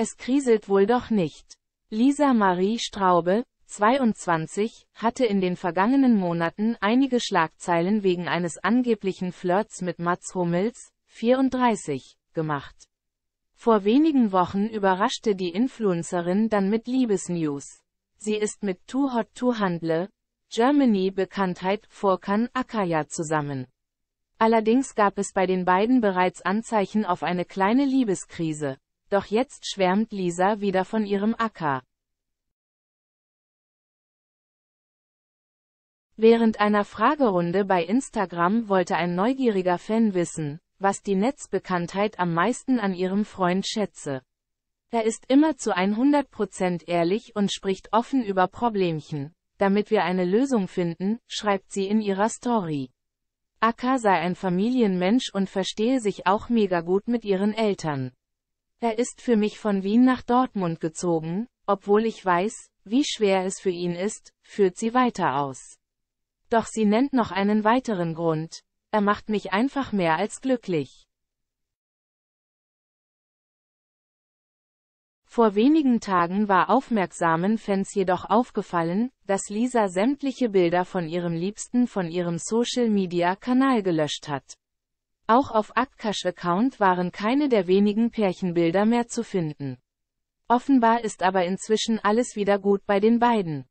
Es kriselt wohl doch nicht. Lisa Marie Straube, 22, hatte in den vergangenen Monaten einige Schlagzeilen wegen eines angeblichen Flirts mit Mats Hummels, 34, gemacht. Vor wenigen Wochen überraschte die Influencerin dann mit Liebesnews. Sie ist mit Too Hot To Handle, Germany Bekanntheit Vorkan Akaya zusammen. Allerdings gab es bei den beiden bereits Anzeichen auf eine kleine Liebeskrise. Doch jetzt schwärmt Lisa wieder von ihrem Acker. Während einer Fragerunde bei Instagram wollte ein neugieriger Fan wissen, was die Netzbekanntheit am meisten an ihrem Freund schätze. Er ist immer zu 100% ehrlich und spricht offen über Problemchen. Damit wir eine Lösung finden, schreibt sie in ihrer Story. Akka sei ein Familienmensch und verstehe sich auch mega gut mit ihren Eltern. Er ist für mich von Wien nach Dortmund gezogen, obwohl ich weiß, wie schwer es für ihn ist, führt sie weiter aus. Doch sie nennt noch einen weiteren Grund. Er macht mich einfach mehr als glücklich. Vor wenigen Tagen war aufmerksamen Fans jedoch aufgefallen, dass Lisa sämtliche Bilder von ihrem Liebsten von ihrem Social-Media-Kanal gelöscht hat. Auch auf Akkash-Account waren keine der wenigen Pärchenbilder mehr zu finden. Offenbar ist aber inzwischen alles wieder gut bei den beiden.